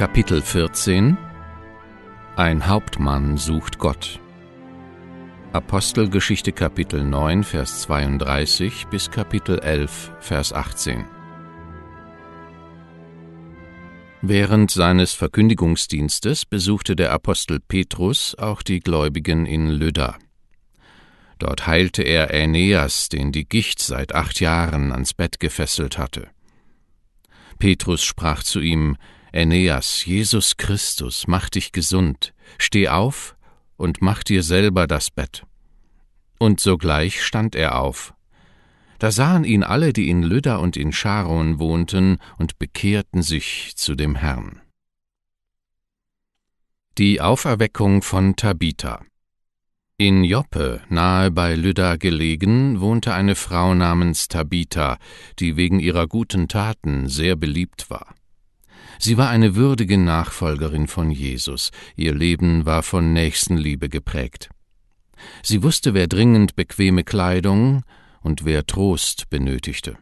Kapitel 14 Ein Hauptmann sucht Gott Apostelgeschichte Kapitel 9 Vers 32 bis Kapitel 11 Vers 18 Während seines Verkündigungsdienstes besuchte der Apostel Petrus auch die Gläubigen in Lydda. Dort heilte er Aeneas, den die Gicht seit acht Jahren ans Bett gefesselt hatte. Petrus sprach zu ihm Aeneas, Jesus Christus, mach dich gesund, steh auf und mach dir selber das Bett. Und sogleich stand er auf. Da sahen ihn alle, die in Lydda und in Charon wohnten, und bekehrten sich zu dem Herrn. Die Auferweckung von Tabitha in Joppe, nahe bei Lydda gelegen, wohnte eine Frau namens Tabitha, die wegen ihrer guten Taten sehr beliebt war. Sie war eine würdige Nachfolgerin von Jesus, ihr Leben war von Nächstenliebe geprägt. Sie wusste, wer dringend bequeme Kleidung und wer Trost benötigte.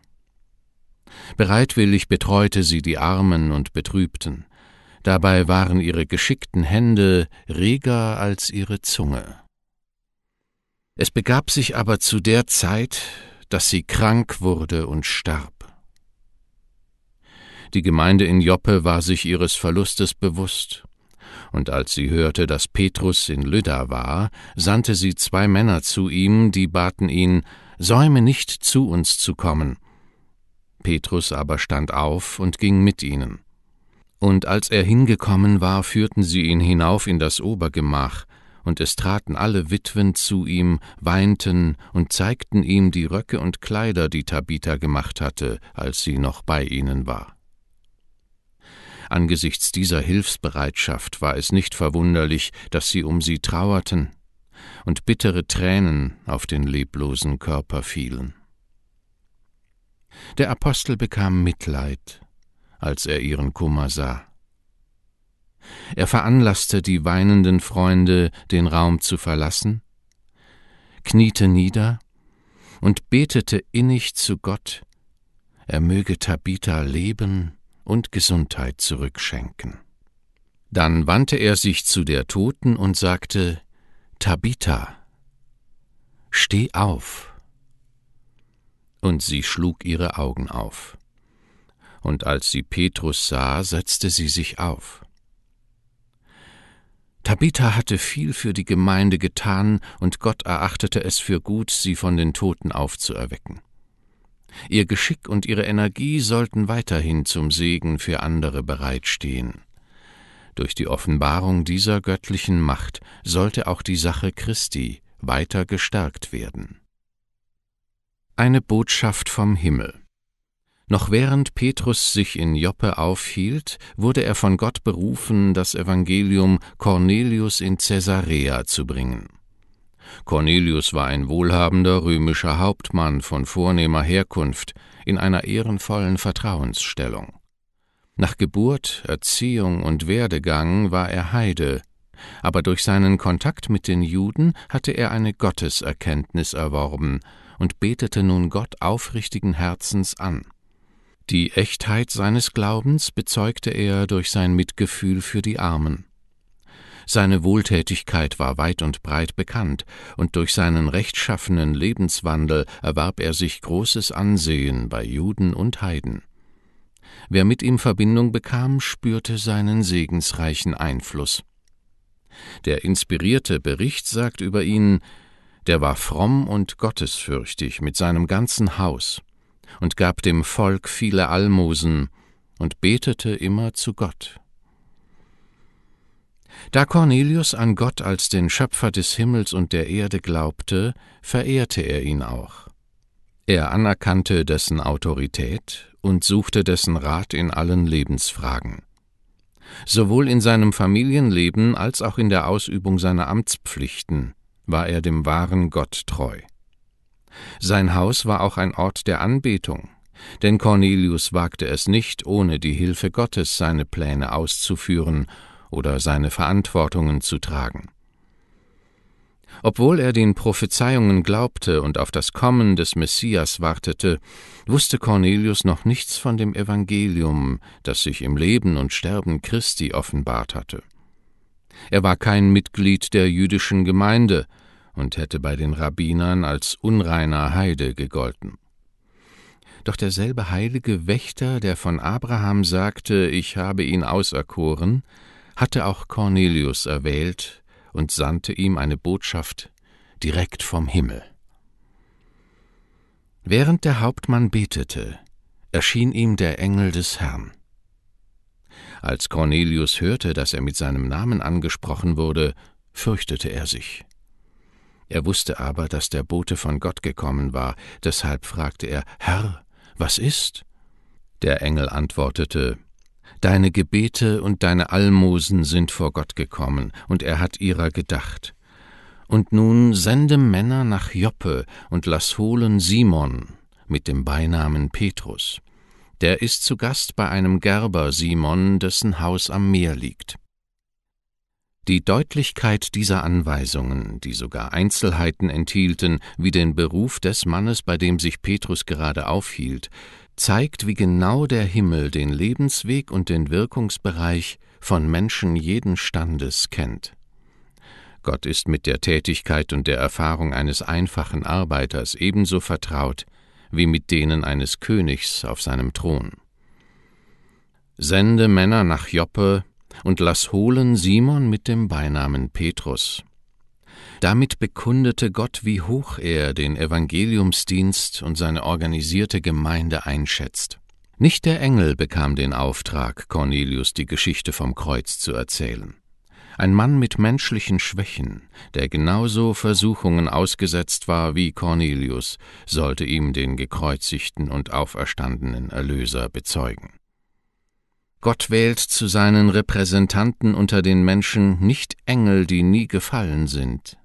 Bereitwillig betreute sie die Armen und Betrübten, dabei waren ihre geschickten Hände reger als ihre Zunge. Es begab sich aber zu der Zeit, dass sie krank wurde und starb. Die Gemeinde in Joppe war sich ihres Verlustes bewusst. Und als sie hörte, dass Petrus in Lydda war, sandte sie zwei Männer zu ihm, die baten ihn, Säume nicht zu uns zu kommen. Petrus aber stand auf und ging mit ihnen. Und als er hingekommen war, führten sie ihn hinauf in das Obergemach, und es traten alle Witwen zu ihm, weinten und zeigten ihm die Röcke und Kleider, die Tabitha gemacht hatte, als sie noch bei ihnen war. Angesichts dieser Hilfsbereitschaft war es nicht verwunderlich, dass sie um sie trauerten und bittere Tränen auf den leblosen Körper fielen. Der Apostel bekam Mitleid, als er ihren Kummer sah. Er veranlasste die weinenden Freunde, den Raum zu verlassen, kniete nieder und betete innig zu Gott, er möge Tabitha leben und Gesundheit zurückschenken. Dann wandte er sich zu der Toten und sagte Tabitha, steh auf. Und sie schlug ihre Augen auf. Und als sie Petrus sah, setzte sie sich auf. Tabitha hatte viel für die Gemeinde getan, und Gott erachtete es für gut, sie von den Toten aufzuerwecken. Ihr Geschick und ihre Energie sollten weiterhin zum Segen für andere bereitstehen. Durch die Offenbarung dieser göttlichen Macht sollte auch die Sache Christi weiter gestärkt werden. Eine Botschaft vom Himmel noch während Petrus sich in Joppe aufhielt, wurde er von Gott berufen, das Evangelium Cornelius in Caesarea zu bringen. Cornelius war ein wohlhabender römischer Hauptmann von vornehmer Herkunft in einer ehrenvollen Vertrauensstellung. Nach Geburt, Erziehung und Werdegang war er Heide, aber durch seinen Kontakt mit den Juden hatte er eine Gotteserkenntnis erworben und betete nun Gott aufrichtigen Herzens an. Die Echtheit seines Glaubens bezeugte er durch sein Mitgefühl für die Armen. Seine Wohltätigkeit war weit und breit bekannt, und durch seinen rechtschaffenen Lebenswandel erwarb er sich großes Ansehen bei Juden und Heiden. Wer mit ihm Verbindung bekam, spürte seinen segensreichen Einfluss. Der inspirierte Bericht sagt über ihn, der war fromm und gottesfürchtig mit seinem ganzen Haus und gab dem Volk viele Almosen und betete immer zu Gott. Da Cornelius an Gott als den Schöpfer des Himmels und der Erde glaubte, verehrte er ihn auch. Er anerkannte dessen Autorität und suchte dessen Rat in allen Lebensfragen. Sowohl in seinem Familienleben als auch in der Ausübung seiner Amtspflichten war er dem wahren Gott treu. Sein Haus war auch ein Ort der Anbetung, denn Cornelius wagte es nicht, ohne die Hilfe Gottes seine Pläne auszuführen oder seine Verantwortungen zu tragen. Obwohl er den Prophezeiungen glaubte und auf das Kommen des Messias wartete, wusste Cornelius noch nichts von dem Evangelium, das sich im Leben und Sterben Christi offenbart hatte. Er war kein Mitglied der jüdischen Gemeinde und hätte bei den Rabbinern als unreiner Heide gegolten. Doch derselbe heilige Wächter, der von Abraham sagte, ich habe ihn auserkoren, hatte auch Cornelius erwählt und sandte ihm eine Botschaft direkt vom Himmel. Während der Hauptmann betete, erschien ihm der Engel des Herrn. Als Cornelius hörte, dass er mit seinem Namen angesprochen wurde, fürchtete er sich. Er wusste aber, dass der Bote von Gott gekommen war, deshalb fragte er Herr, was ist? Der Engel antwortete Deine Gebete und deine Almosen sind vor Gott gekommen, und er hat ihrer gedacht. Und nun sende Männer nach Joppe und lass holen Simon mit dem Beinamen Petrus. Der ist zu Gast bei einem Gerber Simon, dessen Haus am Meer liegt. Die Deutlichkeit dieser Anweisungen, die sogar Einzelheiten enthielten, wie den Beruf des Mannes, bei dem sich Petrus gerade aufhielt, zeigt, wie genau der Himmel den Lebensweg und den Wirkungsbereich von Menschen jeden Standes kennt. Gott ist mit der Tätigkeit und der Erfahrung eines einfachen Arbeiters ebenso vertraut wie mit denen eines Königs auf seinem Thron. Sende Männer nach Joppe und lass holen Simon mit dem Beinamen Petrus. Damit bekundete Gott, wie hoch er den Evangeliumsdienst und seine organisierte Gemeinde einschätzt. Nicht der Engel bekam den Auftrag, Cornelius die Geschichte vom Kreuz zu erzählen. Ein Mann mit menschlichen Schwächen, der genauso Versuchungen ausgesetzt war wie Cornelius, sollte ihm den gekreuzigten und auferstandenen Erlöser bezeugen. Gott wählt zu seinen Repräsentanten unter den Menschen nicht Engel, die nie gefallen sind,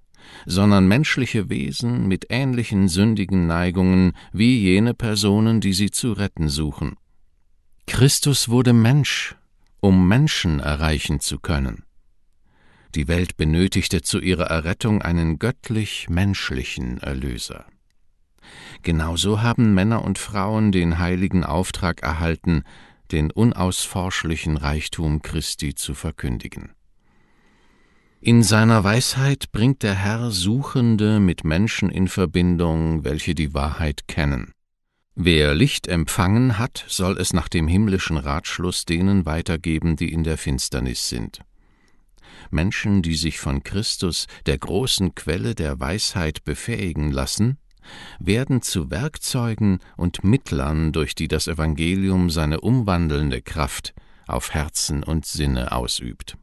sondern menschliche Wesen mit ähnlichen sündigen Neigungen wie jene Personen, die sie zu retten suchen. Christus wurde Mensch, um Menschen erreichen zu können. Die Welt benötigte zu ihrer Errettung einen göttlich menschlichen Erlöser. Genauso haben Männer und Frauen den heiligen Auftrag erhalten, den unausforschlichen Reichtum Christi zu verkündigen. In seiner Weisheit bringt der Herr Suchende mit Menschen in Verbindung, welche die Wahrheit kennen. Wer Licht empfangen hat, soll es nach dem himmlischen Ratschluss denen weitergeben, die in der Finsternis sind. Menschen, die sich von Christus, der großen Quelle der Weisheit, befähigen lassen, werden zu Werkzeugen und Mittlern, durch die das Evangelium seine umwandelnde Kraft auf Herzen und Sinne ausübt.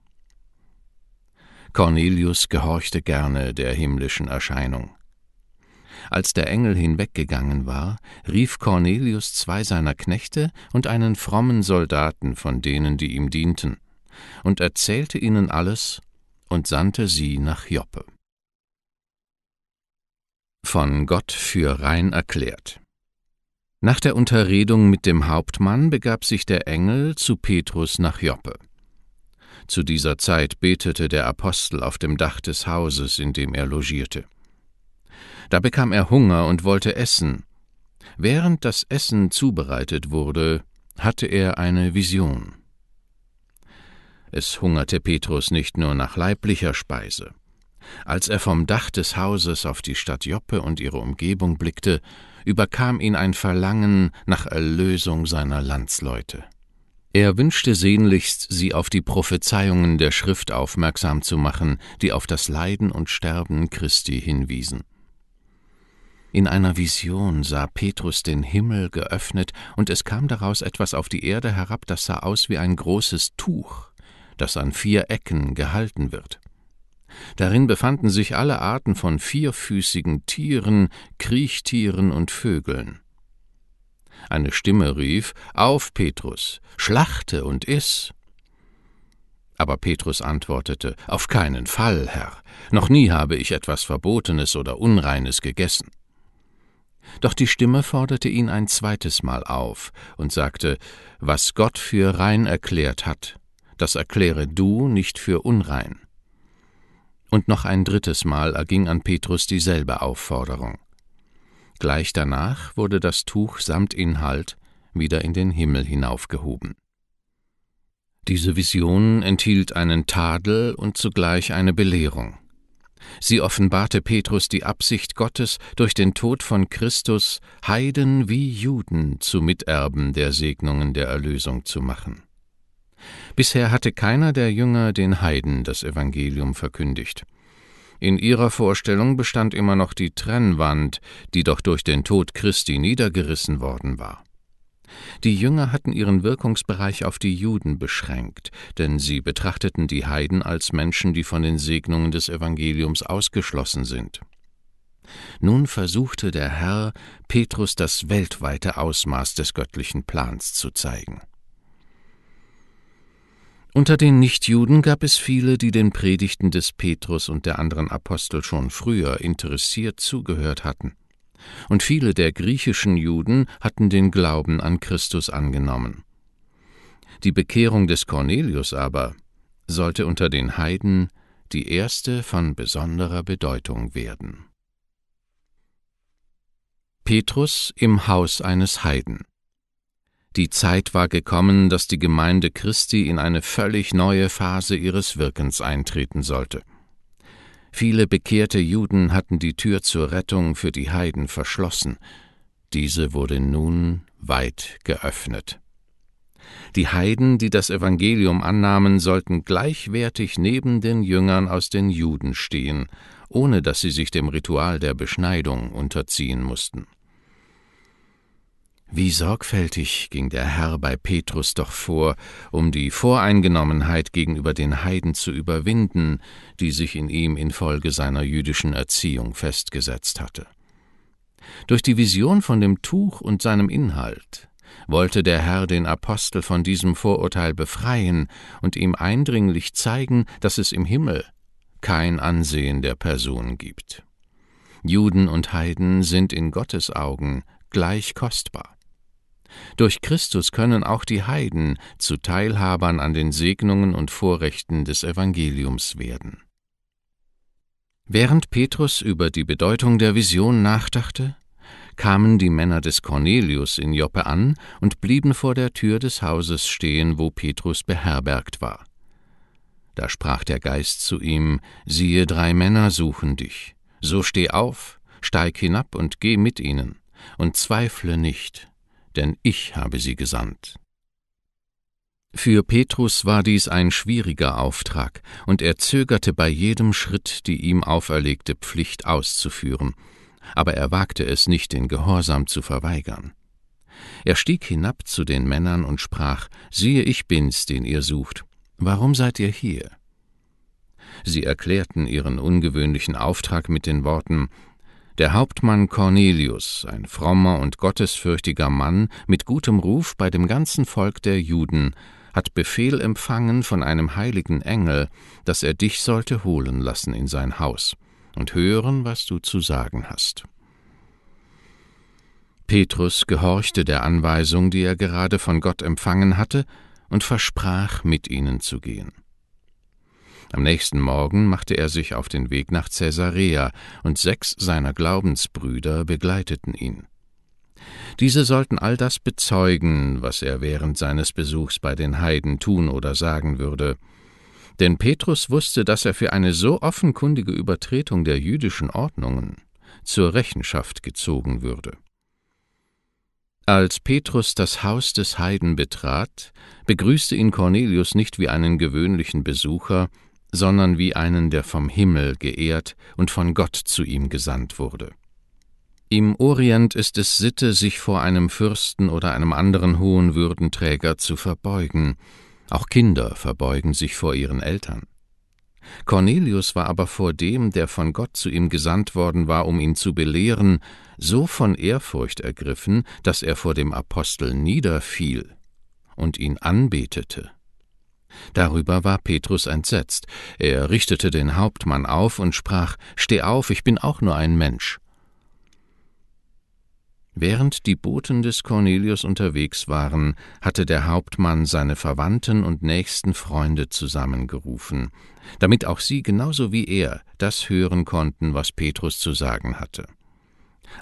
Cornelius gehorchte gerne der himmlischen Erscheinung. Als der Engel hinweggegangen war, rief Cornelius zwei seiner Knechte und einen frommen Soldaten von denen, die ihm dienten, und erzählte ihnen alles und sandte sie nach Joppe. Von Gott für rein erklärt. Nach der Unterredung mit dem Hauptmann begab sich der Engel zu Petrus nach Joppe. Zu dieser Zeit betete der Apostel auf dem Dach des Hauses, in dem er logierte. Da bekam er Hunger und wollte essen. Während das Essen zubereitet wurde, hatte er eine Vision. Es hungerte Petrus nicht nur nach leiblicher Speise. Als er vom Dach des Hauses auf die Stadt Joppe und ihre Umgebung blickte, überkam ihn ein Verlangen nach Erlösung seiner Landsleute. Er wünschte sehnlichst, sie auf die Prophezeiungen der Schrift aufmerksam zu machen, die auf das Leiden und Sterben Christi hinwiesen. In einer Vision sah Petrus den Himmel geöffnet, und es kam daraus etwas auf die Erde herab, das sah aus wie ein großes Tuch, das an vier Ecken gehalten wird. Darin befanden sich alle Arten von vierfüßigen Tieren, Kriechtieren und Vögeln. Eine Stimme rief Auf, Petrus, schlachte und iss. Aber Petrus antwortete Auf keinen Fall, Herr, noch nie habe ich etwas Verbotenes oder Unreines gegessen. Doch die Stimme forderte ihn ein zweites Mal auf und sagte Was Gott für rein erklärt hat, das erkläre du nicht für unrein. Und noch ein drittes Mal erging an Petrus dieselbe Aufforderung. Gleich danach wurde das Tuch samt Inhalt wieder in den Himmel hinaufgehoben. Diese Vision enthielt einen Tadel und zugleich eine Belehrung. Sie offenbarte Petrus die Absicht Gottes, durch den Tod von Christus Heiden wie Juden zu Miterben der Segnungen der Erlösung zu machen. Bisher hatte keiner der Jünger den Heiden das Evangelium verkündigt. In ihrer Vorstellung bestand immer noch die Trennwand, die doch durch den Tod Christi niedergerissen worden war. Die Jünger hatten ihren Wirkungsbereich auf die Juden beschränkt, denn sie betrachteten die Heiden als Menschen, die von den Segnungen des Evangeliums ausgeschlossen sind. Nun versuchte der Herr, Petrus das weltweite Ausmaß des göttlichen Plans zu zeigen. Unter den Nichtjuden gab es viele, die den Predigten des Petrus und der anderen Apostel schon früher interessiert zugehört hatten. Und viele der griechischen Juden hatten den Glauben an Christus angenommen. Die Bekehrung des Cornelius aber sollte unter den Heiden die erste von besonderer Bedeutung werden. Petrus im Haus eines Heiden die Zeit war gekommen, dass die Gemeinde Christi in eine völlig neue Phase ihres Wirkens eintreten sollte. Viele bekehrte Juden hatten die Tür zur Rettung für die Heiden verschlossen, diese wurde nun weit geöffnet. Die Heiden, die das Evangelium annahmen, sollten gleichwertig neben den Jüngern aus den Juden stehen, ohne dass sie sich dem Ritual der Beschneidung unterziehen mussten. Wie sorgfältig ging der Herr bei Petrus doch vor, um die Voreingenommenheit gegenüber den Heiden zu überwinden, die sich in ihm infolge seiner jüdischen Erziehung festgesetzt hatte. Durch die Vision von dem Tuch und seinem Inhalt wollte der Herr den Apostel von diesem Vorurteil befreien und ihm eindringlich zeigen, dass es im Himmel kein Ansehen der Person gibt. Juden und Heiden sind in Gottes Augen gleich kostbar. Durch Christus können auch die Heiden zu Teilhabern an den Segnungen und Vorrechten des Evangeliums werden. Während Petrus über die Bedeutung der Vision nachdachte, kamen die Männer des Cornelius in Joppe an und blieben vor der Tür des Hauses stehen, wo Petrus beherbergt war. Da sprach der Geist zu ihm, siehe, drei Männer suchen dich. So steh auf, steig hinab und geh mit ihnen, und zweifle nicht, denn ich habe sie gesandt. Für Petrus war dies ein schwieriger Auftrag, und er zögerte bei jedem Schritt, die ihm auferlegte Pflicht auszuführen, aber er wagte es nicht, den Gehorsam zu verweigern. Er stieg hinab zu den Männern und sprach Siehe, ich bin's, den ihr sucht. Warum seid ihr hier? Sie erklärten ihren ungewöhnlichen Auftrag mit den Worten der Hauptmann Cornelius, ein frommer und gottesfürchtiger Mann mit gutem Ruf bei dem ganzen Volk der Juden, hat Befehl empfangen von einem heiligen Engel, dass er dich sollte holen lassen in sein Haus und hören, was du zu sagen hast. Petrus gehorchte der Anweisung, die er gerade von Gott empfangen hatte, und versprach, mit ihnen zu gehen. Am nächsten Morgen machte er sich auf den Weg nach Caesarea, und sechs seiner Glaubensbrüder begleiteten ihn. Diese sollten all das bezeugen, was er während seines Besuchs bei den Heiden tun oder sagen würde. Denn Petrus wusste, dass er für eine so offenkundige Übertretung der jüdischen Ordnungen zur Rechenschaft gezogen würde. Als Petrus das Haus des Heiden betrat, begrüßte ihn Cornelius nicht wie einen gewöhnlichen Besucher, sondern wie einen, der vom Himmel geehrt und von Gott zu ihm gesandt wurde. Im Orient ist es Sitte, sich vor einem Fürsten oder einem anderen hohen Würdenträger zu verbeugen, auch Kinder verbeugen sich vor ihren Eltern. Cornelius war aber vor dem, der von Gott zu ihm gesandt worden war, um ihn zu belehren, so von Ehrfurcht ergriffen, dass er vor dem Apostel niederfiel und ihn anbetete. Darüber war Petrus entsetzt. Er richtete den Hauptmann auf und sprach: Steh auf, ich bin auch nur ein Mensch. Während die Boten des Cornelius unterwegs waren, hatte der Hauptmann seine Verwandten und nächsten Freunde zusammengerufen, damit auch sie genauso wie er das hören konnten, was Petrus zu sagen hatte.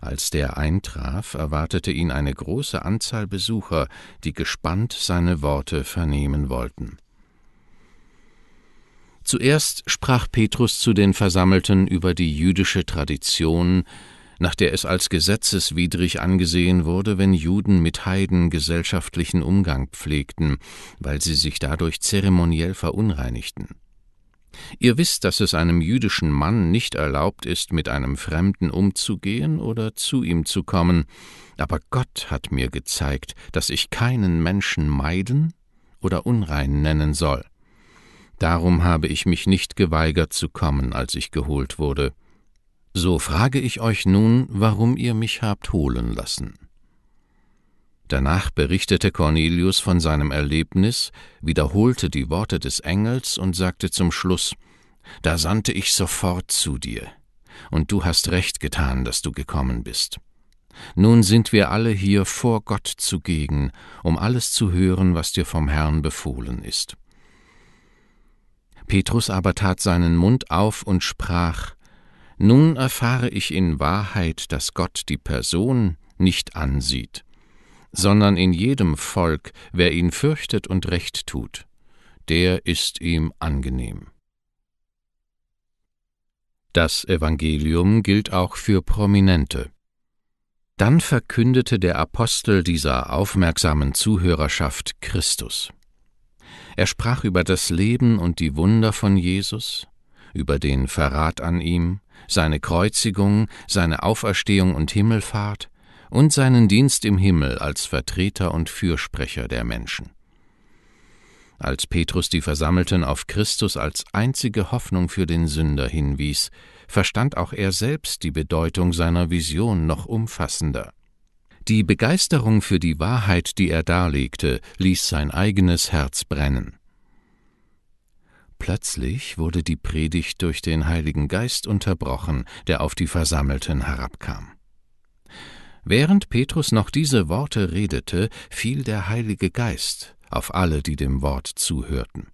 Als der eintraf, erwartete ihn eine große Anzahl Besucher, die gespannt seine Worte vernehmen wollten. Zuerst sprach Petrus zu den Versammelten über die jüdische Tradition, nach der es als gesetzeswidrig angesehen wurde, wenn Juden mit Heiden gesellschaftlichen Umgang pflegten, weil sie sich dadurch zeremoniell verunreinigten. Ihr wisst, dass es einem jüdischen Mann nicht erlaubt ist, mit einem Fremden umzugehen oder zu ihm zu kommen, aber Gott hat mir gezeigt, dass ich keinen Menschen meiden oder unrein nennen soll. Darum habe ich mich nicht geweigert zu kommen, als ich geholt wurde. So frage ich euch nun, warum ihr mich habt holen lassen. Danach berichtete Cornelius von seinem Erlebnis, wiederholte die Worte des Engels und sagte zum Schluss Da sandte ich sofort zu dir, und du hast recht getan, dass du gekommen bist. Nun sind wir alle hier vor Gott zugegen, um alles zu hören, was dir vom Herrn befohlen ist. Petrus aber tat seinen Mund auf und sprach, Nun erfahre ich in Wahrheit, dass Gott die Person nicht ansieht, sondern in jedem Volk, wer ihn fürchtet und recht tut, der ist ihm angenehm. Das Evangelium gilt auch für Prominente. Dann verkündete der Apostel dieser aufmerksamen Zuhörerschaft Christus. Er sprach über das Leben und die Wunder von Jesus, über den Verrat an ihm, seine Kreuzigung, seine Auferstehung und Himmelfahrt und seinen Dienst im Himmel als Vertreter und Fürsprecher der Menschen. Als Petrus die Versammelten auf Christus als einzige Hoffnung für den Sünder hinwies, verstand auch er selbst die Bedeutung seiner Vision noch umfassender. Die Begeisterung für die Wahrheit, die er darlegte, ließ sein eigenes Herz brennen. Plötzlich wurde die Predigt durch den Heiligen Geist unterbrochen, der auf die Versammelten herabkam. Während Petrus noch diese Worte redete, fiel der Heilige Geist auf alle, die dem Wort zuhörten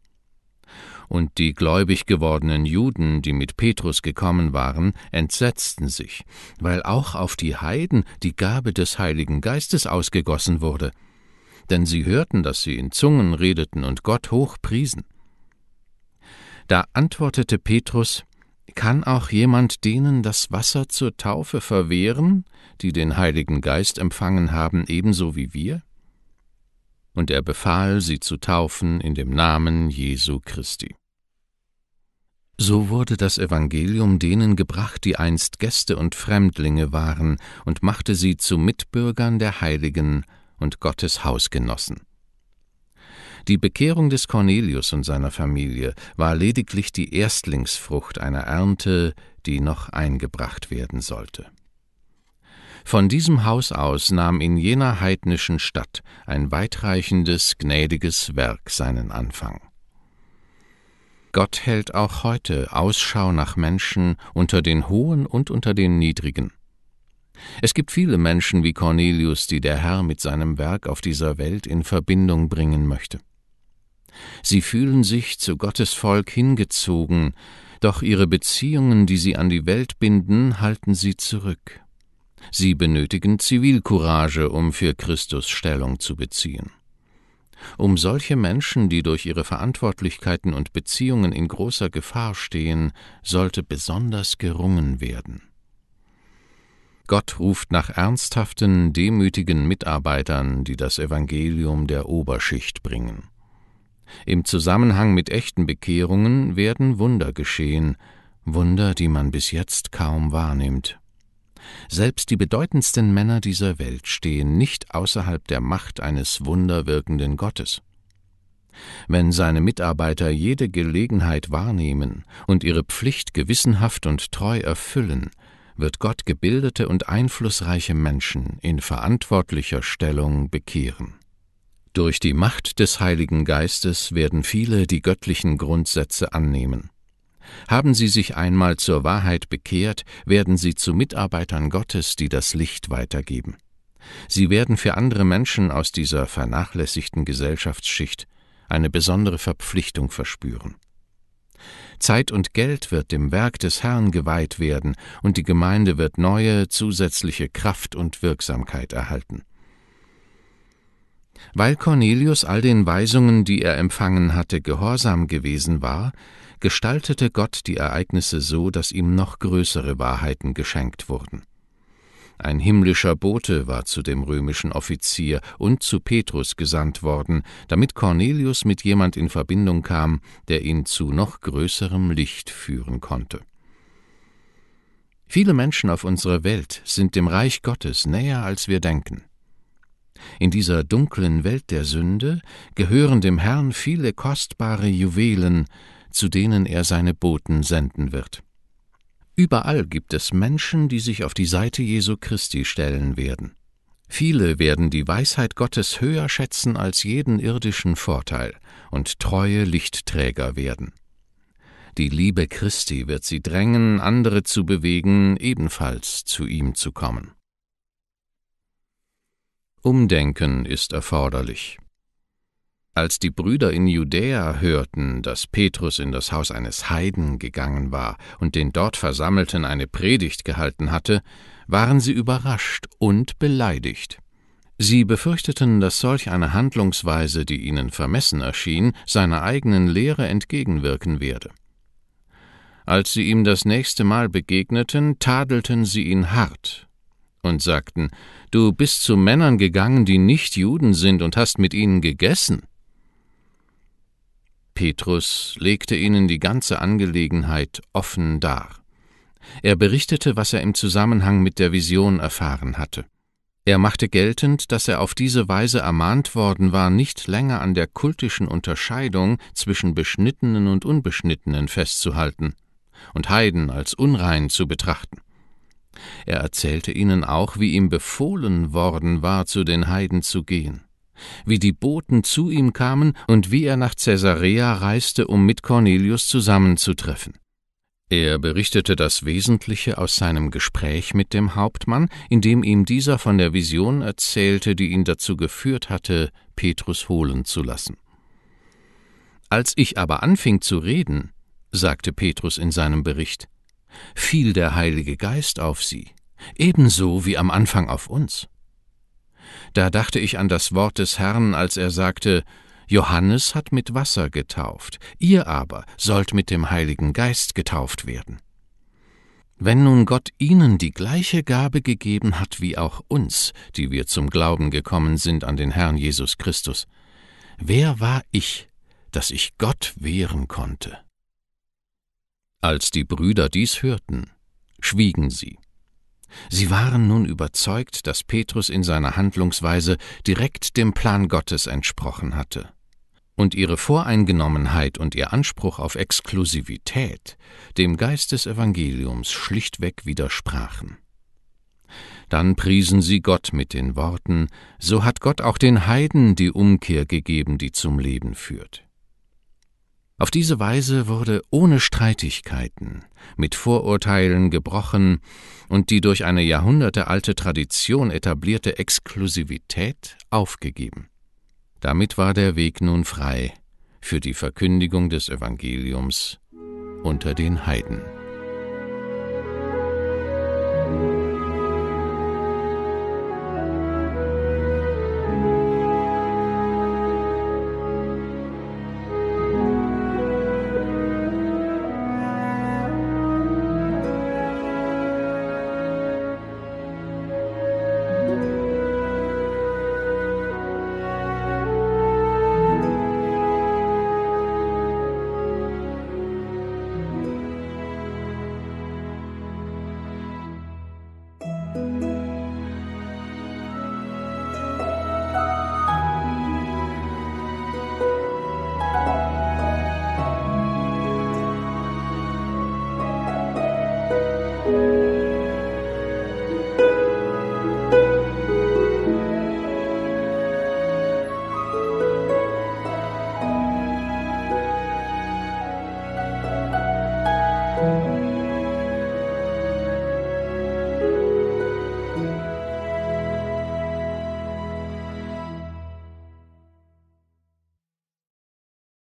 und die gläubig gewordenen Juden, die mit Petrus gekommen waren, entsetzten sich, weil auch auf die Heiden die Gabe des Heiligen Geistes ausgegossen wurde. Denn sie hörten, dass sie in Zungen redeten und Gott hoch priesen. Da antwortete Petrus, kann auch jemand denen das Wasser zur Taufe verwehren, die den Heiligen Geist empfangen haben, ebenso wie wir? und er befahl, sie zu taufen in dem Namen Jesu Christi. So wurde das Evangelium denen gebracht, die einst Gäste und Fremdlinge waren, und machte sie zu Mitbürgern der Heiligen und Gottes Hausgenossen. Die Bekehrung des Cornelius und seiner Familie war lediglich die Erstlingsfrucht einer Ernte, die noch eingebracht werden sollte. Von diesem Haus aus nahm in jener heidnischen Stadt ein weitreichendes, gnädiges Werk seinen Anfang. Gott hält auch heute Ausschau nach Menschen unter den Hohen und unter den Niedrigen. Es gibt viele Menschen wie Cornelius, die der Herr mit seinem Werk auf dieser Welt in Verbindung bringen möchte. Sie fühlen sich zu Gottes Volk hingezogen, doch ihre Beziehungen, die sie an die Welt binden, halten sie zurück. Sie benötigen Zivilcourage, um für Christus Stellung zu beziehen. Um solche Menschen, die durch ihre Verantwortlichkeiten und Beziehungen in großer Gefahr stehen, sollte besonders gerungen werden. Gott ruft nach ernsthaften, demütigen Mitarbeitern, die das Evangelium der Oberschicht bringen. Im Zusammenhang mit echten Bekehrungen werden Wunder geschehen, Wunder, die man bis jetzt kaum wahrnimmt. Selbst die bedeutendsten Männer dieser Welt stehen nicht außerhalb der Macht eines wunderwirkenden Gottes. Wenn seine Mitarbeiter jede Gelegenheit wahrnehmen und ihre Pflicht gewissenhaft und treu erfüllen, wird Gott gebildete und einflussreiche Menschen in verantwortlicher Stellung bekehren. Durch die Macht des Heiligen Geistes werden viele die göttlichen Grundsätze annehmen. Haben sie sich einmal zur Wahrheit bekehrt, werden sie zu Mitarbeitern Gottes, die das Licht weitergeben. Sie werden für andere Menschen aus dieser vernachlässigten Gesellschaftsschicht eine besondere Verpflichtung verspüren. Zeit und Geld wird dem Werk des Herrn geweiht werden, und die Gemeinde wird neue, zusätzliche Kraft und Wirksamkeit erhalten. Weil Cornelius all den Weisungen, die er empfangen hatte, gehorsam gewesen war, gestaltete Gott die Ereignisse so, dass ihm noch größere Wahrheiten geschenkt wurden. Ein himmlischer Bote war zu dem römischen Offizier und zu Petrus gesandt worden, damit Cornelius mit jemand in Verbindung kam, der ihn zu noch größerem Licht führen konnte. Viele Menschen auf unserer Welt sind dem Reich Gottes näher, als wir denken. In dieser dunklen Welt der Sünde gehören dem Herrn viele kostbare Juwelen, zu denen er seine Boten senden wird. Überall gibt es Menschen, die sich auf die Seite Jesu Christi stellen werden. Viele werden die Weisheit Gottes höher schätzen als jeden irdischen Vorteil und treue Lichtträger werden. Die Liebe Christi wird sie drängen, andere zu bewegen, ebenfalls zu ihm zu kommen. Umdenken ist erforderlich. Als die Brüder in Judäa hörten, dass Petrus in das Haus eines Heiden gegangen war und den dort Versammelten eine Predigt gehalten hatte, waren sie überrascht und beleidigt. Sie befürchteten, dass solch eine Handlungsweise, die ihnen vermessen erschien, seiner eigenen Lehre entgegenwirken werde. Als sie ihm das nächste Mal begegneten, tadelten sie ihn hart und sagten, Du bist zu Männern gegangen, die nicht Juden sind, und hast mit ihnen gegessen. Petrus legte ihnen die ganze Angelegenheit offen dar. Er berichtete, was er im Zusammenhang mit der Vision erfahren hatte. Er machte geltend, dass er auf diese Weise ermahnt worden war, nicht länger an der kultischen Unterscheidung zwischen Beschnittenen und Unbeschnittenen festzuhalten und Heiden als unrein zu betrachten. Er erzählte ihnen auch, wie ihm befohlen worden war, zu den Heiden zu gehen wie die Boten zu ihm kamen und wie er nach Caesarea reiste, um mit Cornelius zusammenzutreffen. Er berichtete das Wesentliche aus seinem Gespräch mit dem Hauptmann, indem ihm dieser von der Vision erzählte, die ihn dazu geführt hatte, Petrus holen zu lassen. Als ich aber anfing zu reden, sagte Petrus in seinem Bericht, fiel der Heilige Geist auf sie, ebenso wie am Anfang auf uns. Da dachte ich an das Wort des Herrn, als er sagte, Johannes hat mit Wasser getauft, ihr aber sollt mit dem Heiligen Geist getauft werden. Wenn nun Gott ihnen die gleiche Gabe gegeben hat wie auch uns, die wir zum Glauben gekommen sind an den Herrn Jesus Christus, wer war ich, dass ich Gott wehren konnte? Als die Brüder dies hörten, schwiegen sie. Sie waren nun überzeugt, dass Petrus in seiner Handlungsweise direkt dem Plan Gottes entsprochen hatte. Und ihre Voreingenommenheit und ihr Anspruch auf Exklusivität dem Geist des Evangeliums schlichtweg widersprachen. Dann priesen sie Gott mit den Worten, so hat Gott auch den Heiden die Umkehr gegeben, die zum Leben führt. Auf diese Weise wurde ohne Streitigkeiten, mit Vorurteilen gebrochen und die durch eine jahrhundertealte Tradition etablierte Exklusivität aufgegeben. Damit war der Weg nun frei für die Verkündigung des Evangeliums unter den Heiden.